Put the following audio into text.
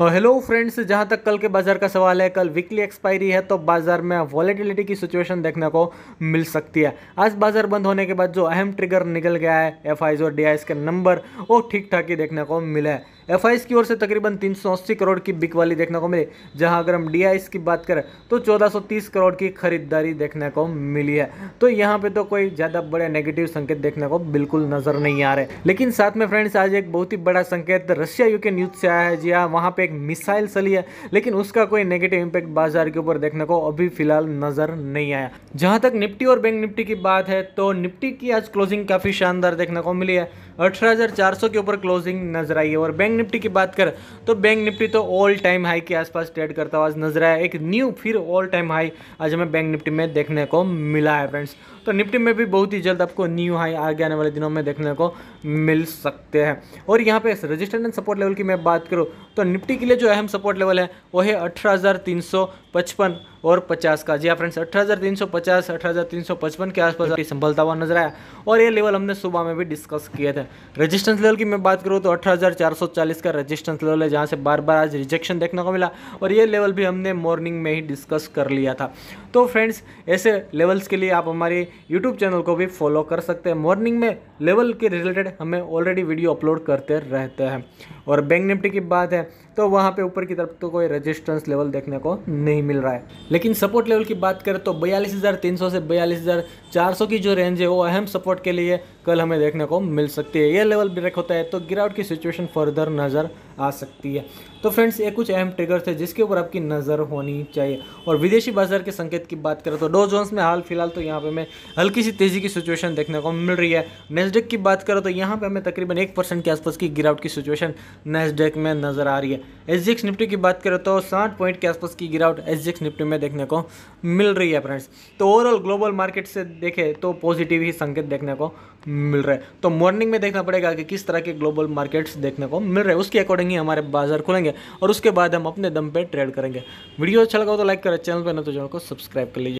hello friends जहां तक कल के बाज़ार का सवाल है कल वीकली एक्सपायरी है तो बाज़ार में वॉलेटिलिटी की सिचुएशन देखने को मिल सकती है आज बाज़ार बंद होने के बाद जो अहम ट्रिगर निकल गया है एफ और डी के नंबर वो ठीक ठाक ही देखने को मिले हैं एफ की ओर से तकरीबन तीन करोड़ की बिक वाली देखने को मिली जहां अगर हम डी की बात करें तो 1430 करोड़ की खरीदारी देखने को मिली है तो यहां पे तो कोई ज़्यादा बड़े नेगेटिव संकेत देखने को बिल्कुल नज़र नहीं आ रहे लेकिन साथ में फ्रेंड्स आज एक बहुत ही बड़ा संकेत रशिया यूके न्यूज़ से आया है जी हाँ वहाँ पे एक मिसाइल चली है लेकिन उसका कोई नेगेटिव इम्पैक्ट बाजार के ऊपर देखने को अभी फिलहाल नजर नहीं आया जहां तक निफ्टी और बैंक निफ्टी की बात है तो निफ्टी की आज क्लोजिंग काफी शानदार देखने को मिली है अठारह के ऊपर क्लोजिंग नजर आई है और बैंक निफ्टी की बात कर तो बैंक निफ्टी तो ऑल टाइम हाई के आसपास ट्रेड करता हुआ नजर आया एक न्यू फिर ऑल टाइम हाई आज हमें बैंक निफ्टी में देखने को मिला है फ्रेंड्स तो निफ्टी में भी बहुत ही जल्द आपको न्यू हाई आगे आने वाले दिनों में देखने को मिल सकते हैं और यहाँ पे रजिस्टर एंड सपोर्ट लेवल की मैं बात करूँ तो निफ्टी के लिए जो अहम सपोर्ट लेवल है वो है अठारह पचपन और पचास का जी हाँ फ्रेंड्स अठारह हज़ार तीन सौ पचास अठारह हज़ार तीन सौ पचपन के आसपास संभलता हुआ नजर आया और ये लेवल हमने सुबह में भी डिस्कस किए थे रेजिस्टेंस लेवल की मैं बात करूँ तो अठारह हज़ार चार सौ चालीस का रेजिस्टेंस लेवल है जहाँ से बार बार आज रिजेक्शन देखने को मिला और ये लेवल भी हमने मॉर्निंग में ही डिस्कस कर लिया था तो फ्रेंड्स ऐसे लेवल्स के लिए आप हमारे यूट्यूब चैनल को भी फॉलो कर सकते हैं मॉर्निंग में लेवल के रिलेटेड हमें ऑलरेडी वीडियो अपलोड करते रहते हैं और बैंक निफ्टी की बात है तो वहाँ पे ऊपर की तरफ तो कोई रेजिस्टेंस लेवल देखने को नहीं मिल रहा है लेकिन सपोर्ट लेवल की बात करें तो बयालीस से बयालीस की जो रेंज है वो अहम सपोर्ट के लिए कल हमें देखने को मिल सकती है ये लेवल ब्रेक होता है तो गिरावट की सिचुएशन फर्दर नज़र आ सकती है तो फ्रेंड्स ये कुछ अहम ट्रिगर्स है जिसके ऊपर आपकी नज़र होनी चाहिए और विदेशी बाजार के संकेत की बात करें तो डो जोन्स में हाल फिलहाल तो यहाँ पे हमें हल्की सी तेज़ी की सिचुएशन देखने को मिल रही है नेस्डेक की बात करें तो यहाँ पे हमें तकरीबन एक परसेंट के आसपास की गिरावट की सिचुएशन नेस्डेक में नज़र आ रही है एस निफ्टी की बात करें तो साठ पॉइंट के आसपास की गिरावट एस निफ्टी में देखने को मिल रही है फ्रेंड्स तो ओवरऑल ग्लोबल मार्केट से देखें तो पॉजिटिव ही संकेत देखने को मिल रहे हैं तो मॉर्निंग में देखना पड़ेगा कि किस तरह के ग्लोबल मार्केट्स देखने को मिल रहे हैं उसके अकॉर्डिंग ही हमारे बाजार खुलेंगे और उसके बाद हम अपने दम पर ट्रेड करेंगे वीडियो अच्छा लगा तो लाइक करें चैनल पर न तो चैनल को सब्सक्राइब कर लीजिए